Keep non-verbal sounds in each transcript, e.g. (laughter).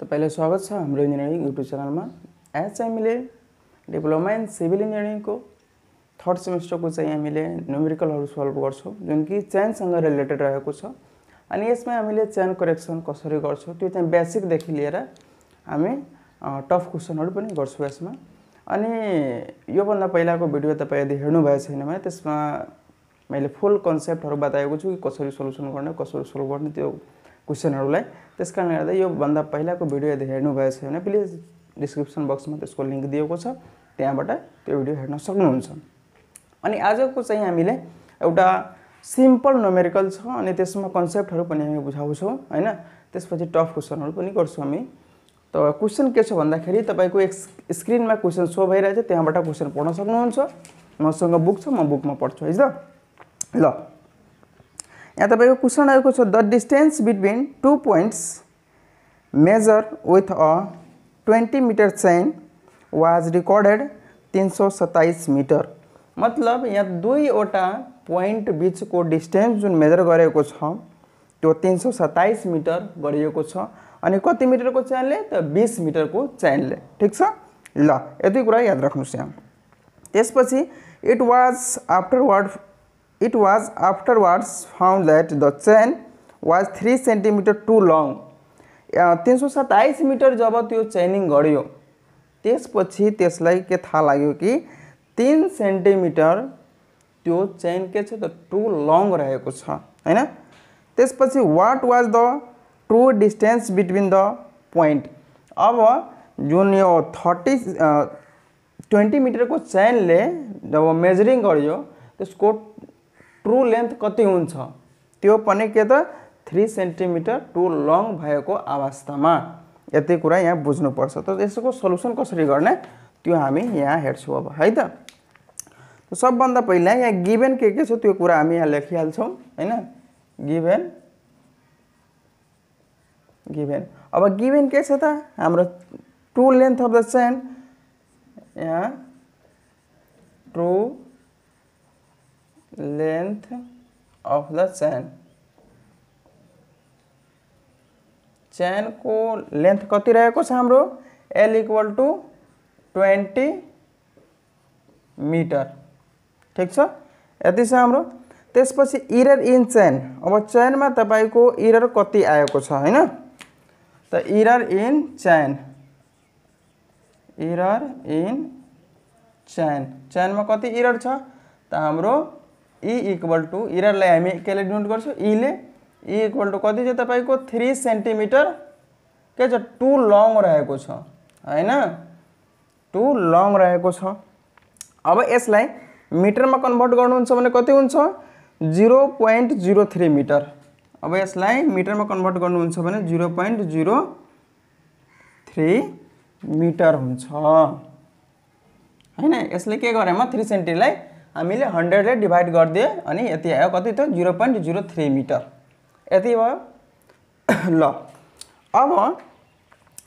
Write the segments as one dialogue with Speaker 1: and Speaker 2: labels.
Speaker 1: तपाईँलाई स्वागत छ हाम्रो इन्जिनियरिङ युट्युब च्यानलमा आज चाहिँ हामीले डिप्लोमा इन सिभिल इन्जिनियरिङको थर्ड सेमेस्टरको चाहिँ हामीले न्युमेरिकलहरू सल्भ गर्छौँ जुन कि चयनसँग रिलेटेड रहेको छ अनि यसमा हामीले चेन करेक्सन कसरी गर्छौँ त्यो चाहिँ बेसिकदेखि लिएर हामी टफ क्वेसनहरू पनि गर्छौँ यसमा अनि योभन्दा पहिलाको भिडियो तपाईँ यदि हेर्नुभएको छैन भने त्यसमा मैले फुल कन्सेप्टहरू बताएको छु कि कसरी सोल्युसन गर्ने कसरी सोल्भ गर्ने त्यो क्वेसनहरूलाई त्यस कारणले गर्दा योभन्दा पहिलाको भिडियो यदि हेर्नुभएको भने प्लिज डिस्क्रिप्सन बक्समा त्यसको लिङ्क दिएको छ त्यहाँबाट त्यो भिडियो हेर्न सक्नुहुन्छ अनि आजको चाहिँ हामीले एउटा सिम्पल नोमेरिकल छ अनि त्यसमा कन्सेप्टहरू पनि हामी बुझाउँछौँ होइन त्यसपछि टफ क्वेसनहरू पनि गर्छौँ हामी त क्वेसन के छ भन्दाखेरि तपाईँको एक स्क्रिनमा क्वेसन सो भइरहेछ त्यहाँबाट क्वेसन पढ्न सक्नुहुन्छ मसँग बुक छ म बुकमा पढ्छु है त ल यहाँ तपाईँको क्वेसन आएको छ the distance between two points measure with a twenty metre chain was recorded तिन सौ सत्ताइस मिटर मतलब यहाँ दुईवटा पोइन्ट बिचको डिस्टेन्स जुन मेजर गरेको छ त्यो तिन सौ सत्ताइस मिटर गरिएको छ अनि कति मिटरको चेनले त बिस मिटरको चेनले ठिक छ ल यति कुरा याद राख्नुहोस् यहाँ त्यसपछि it was afterward It was afterwards found that the chain was 3 centimetre too long तीन सौ सत्ताइस मीटर जब तो चेनिंग गयो ते पच्छी त्यसलाई के था लगे कि तीन सेंटीमीटर तो चेन के टू लंग रहना लङ रहेको what was the true distance between the point अब जो ये थर्टी को चेन ले जब मेजरिंग गयो त्यसको ट्रु लेन्थ कति हुन्छ त्यो पनि के त थ्री सेन्टिमिटर टु लङ भएको अवस्थामा यति कुरा यहाँ बुझ्नुपर्छ त यसको सल्युसन कसरी गर्ने त्यो हामी यहाँ हेर्छौँ अब है त सबभन्दा पहिला यहाँ गिभेन के के छ त्यो कुरा हामी यहाँ लेखिहाल्छौँ होइन गिभेन गिभेन अब गिभेन के छ त हाम्रो true length of the chain यहाँ true length of the chain चेनको लेन्थ कति रहेको छ हाम्रो L equal to twenty metre ठिक छ यति छ हाम्रो त्यसपछि इरर इन चेन अब चेनमा तपाईँको इरर कति आएको छ होइन त error in chain error in chain चेनमा कति इरर छ त हाम्रो इ इक्वल टु इररलाई हामी केले डिनोट गर्छौँ इले इ इक्वल टु कति छ तपाईँको थ्री सेन्टिमिटर के छ टु लङ रहेको छ होइन टु लङ रहेको छ अब यसलाई मिटरमा कन्भर्ट गर्नुहुन्छ भने कति हुन्छ zero point zero three metre अब यसलाई मिटरमा कन्भर्ट गर्नुहुन्छ भने zero point zero three metre हुन्छ होइन यसले के गरेँ म थ्री सेन्टीलाई हामीले हन्ड्रेडले डिभाइड गरिदियो अनि यति आयो कति थियो zero point zero three metre यति भयो (coughs) ल अब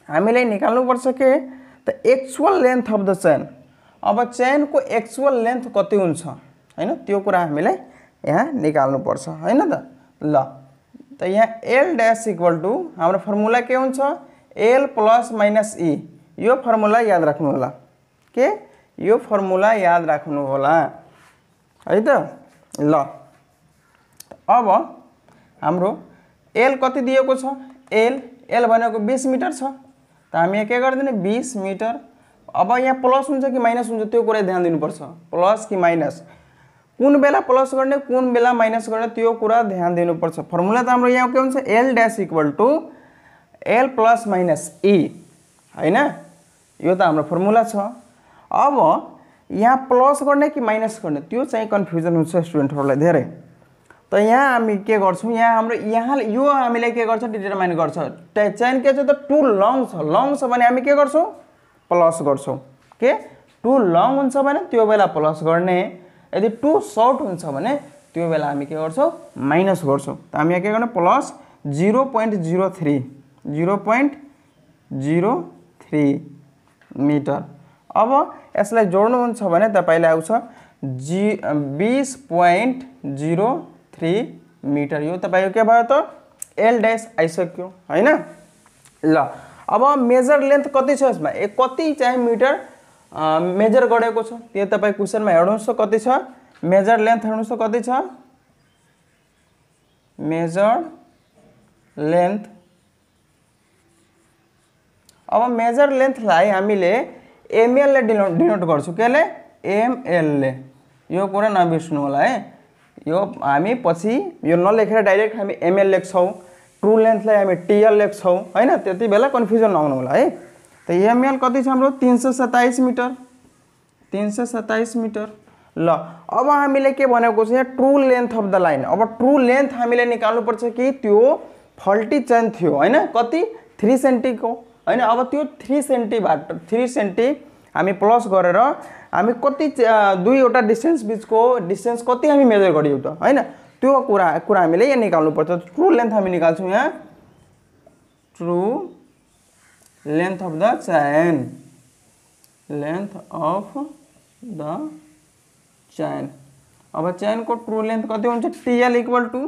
Speaker 1: हामीले निकाल्नुपर्छ के त actual length of the chain अब चेनको एक्चुअल लेन्थ कति हुन्छ होइन त्यो कुरा हामीलाई यहाँ निकाल्नुपर्छ होइन त ल त यहाँ एल ड्यास इक्वल टु हाम्रो फर्मुला के हुन्छ एल प्लस माइनस ई यो फर्मुला याद राख्नु होला के यो फर्मुला याद राख्नु होला है त ल अब हाम्रो एल कति दिएको छ एल एल भनेको बिस मिटर छ त हामी यहाँ के गरिदिने बिस मिटर अब यहाँ प्लस हुन्छ कि माइनस हुन्छ त्यो कुरा ध्यान दिनुपर्छ प्लस कि माइनस कुन बेला प्लस गर्ने कुन बेला माइनस गर्ने त्यो कुरा ध्यान दिनुपर्छ फर्मुला त हाम्रो यहाँ के हुन्छ L dash equal to L plus minus E होइन यो त हाम्रो फर्मुला छ अब यहाँ प्लस गर्ने कि माइनस गर्ने त्यो चाहिँ कन्फ्युजन हुन्छ स्टुडेन्टहरूलाई धेरै त यहाँ हामी के गर्छौँ यहाँ हाम्रो यहाँ यो हामीले के गर्छ डिटरमाइन गर्छ चाहिँ के छ त टु लङ छ लङ छ भने हामी के गर्छौँ प्लस गर्छौँ के टु लङ हुन्छ भने त्यो बेला प्लस गर्ने यदि टु सर्ट हुन्छ भने त्यो बेला हामी के गर्छौँ माइनस गर्छौँ त हामी यहाँ के गर्ने plus zero point zero three zero point zero three metre अब यसलाई जोड्नुहुन्छ भने तपाईँले आउँछ जी बिस पोइन्ट जिरो थ्री मिटर यो तपाईँको के भयो त एल ड्यास आइसक्यो होइन ल अब मेजर लेन्थ कति छ यसमा ए कति चाहिँ मिटर मेजर गरेको छ त्यो तपाईँ क्वेसनमा हेर्नुहोस् त कति छ मेजर लेन्थ हेर्नुहोस् त कति छ मेजर लेन्थ अब मेजर लेन्थलाई हामीले एमएल ले डिनोट गर्छु केले एमएलले यो कुरा नबिर्सनु होला है यो हामी पछि यो नलेखेर डाइरेक्ट हामी एमएल लेख्छौँ ट्रु लेन्थलाई हामी टिएल लेख्छौँ होइन त्यति बेला कन्फ्युजन नहुनु होला है त एमएल कति छ हाम्रो तिन सय सत्ताइस मिटर तिन सय सत्ताइस मिटर ल अब हामीले के भनेको छ यहाँ true length of the line अब ट्रु लेन्थ हामीले निकाल्नुपर्छ कि त्यो फल्टी चेन थियो होइन कति थ्री सेन्टीको है अब त्यो थ्री सेन्टीबाट थ्री सेंटी हमें प्लस करें हामी कति दुईवटा डिस्टेन्स को डिस्टेन्स कति हम मेजर गरियो त होइन त्यो कुरा कुरा हामीले यहाँ निकाल्नुपर्छ ट्रु लेन्थ हामी निकाल्छौँ यहाँ true length of the chain length of the chain अब चयनको ट्रु लेन्थ कति हुन्छ TL equal to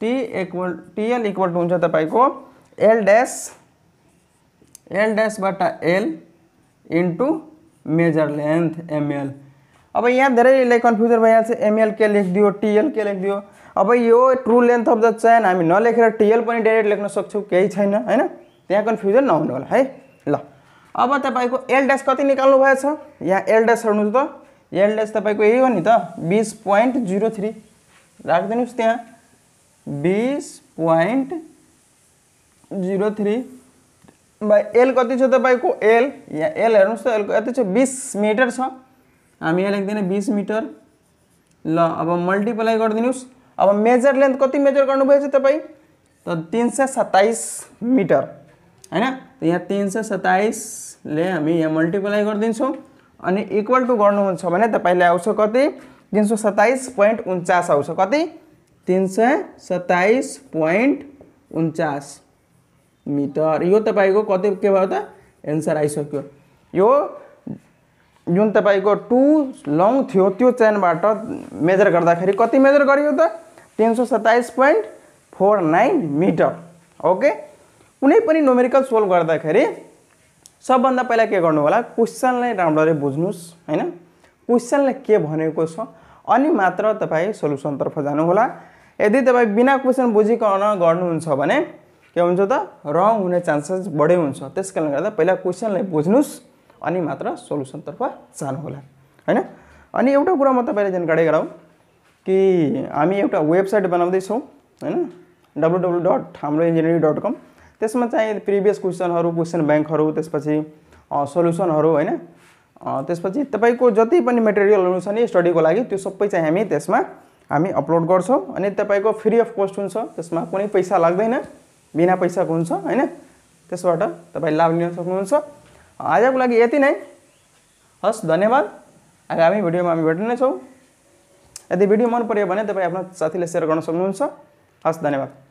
Speaker 1: T equal TL equal to हुन्छ तपाईँको एल ड्यास एल डैस बटा L into measure length ML अब यहाँ धेरैलाई कन्फ्युजन भइहाल्छ एमएल के लेखिदियो टिएल के लेखिदियो अब यो true length of the chain हामी नलेखेर टिएल पनि डाइरेक्ट लेख्न सक्छौँ केही छैन होइन त्यहाँ कन्फ्युजन होने होला है ल अब तपाईँको एल ड्यास कति निकाल्नु भएछ यहाँ एल डैस हूँ त एल ड्यास तपाईँको यही हो नि त बिस पोइन्ट जिरो थ्री राखिदिनुहोस् त्यहाँ बिस point zero three by L कति छ तपाईँको एल यहाँ एल हेर्नुहोस् त एल कति छ बिस मिटर छ हामी यहाँ लेख्दैन बिस मिटर ल अब मल्टिप्लाई गरिदिनुहोस् अब मेजर लेन्थ कति मेजर गर्नुभएछ तपाईँ त तिन सय सत्ताइस मिटर होइन यहाँ तिन सय सत्ताइसले हामी यहाँ मल्टिप्लाई गरिदिन्छौँ अनि इक्वल टु गर्नुहुन्छ भने तपाईँले आउँछ कति तिन सय सत्ताइस पोइन्ट उन्चास आउँछ कति तिन सय सत्ताइस पोइन्ट उन्चास मिटर यो तपाईँको कति के भयो त एन्सर आइसक्यो यो जुन तपाईँको टु लङ थियो त्यो चेनबाट मेजर गर्दाखेरि कति मेजर गरियो त तिन सौ सत्ताइस point four nine metre okay कुनै पनि नोमेरिकल सोल्भ गर्दाखेरि सबभन्दा पहिला के गर्नु होला क्वेसनलाई राम्ररी बुझ्नुहोस् होइन क्वेसनले के भनेको छ अनि मात्र तपाईँ सोल्युसनतर्फ होला यदि तपाईँ बिना क्वेसन बुझिकन गर्नुहुन्छ भने के हुन्छ त रङ हुने चान्सेस बढी हुन्छ त्यस कारणले गर्दा पहिला क्वेसनलाई बुझ्नुहोस् अनि मात्र सोल्युसनतर्फ जानुहोला होइन अनि एउटा कुरा म तपाईँलाई जानकारी गराउँ कि हामी एउटा वेबसाइट बनाउँदैछौँ होइन डब्लु डब्लु डट हाम्रो इन्जिनियरिङ डट कम त्यसमा चाहिँ प्रिभियस क्वेसनहरू क्वेसन ब्याङ्कहरू त्यसपछि सोल्युसनहरू होइन त्यसपछि तपाईँको जति पनि मेटेरियलहरू छ नि स्टडीको लागि त्यो सबै चाहिँ हामी त्यसमा हामी अपलोड गर्छौँ अनि तपाईँको फ्री अफ कस्ट हुन्छ त्यसमा कुनै पैसा लाग्दैन बिना पैसाको हुन्छ होइन त्यसबाट तपाईँ लाभ लिन सक्नुहुन्छ आजको लागि यति नै हस् धन्यवाद आगामी भिडियोमा हामी भेट्ने नै छौँ यदि भिडियो मन पऱ्यो भने तपाईँ आफ्नो साथीले सेयर गर्न सक्नुहुन्छ हस् धन्यवाद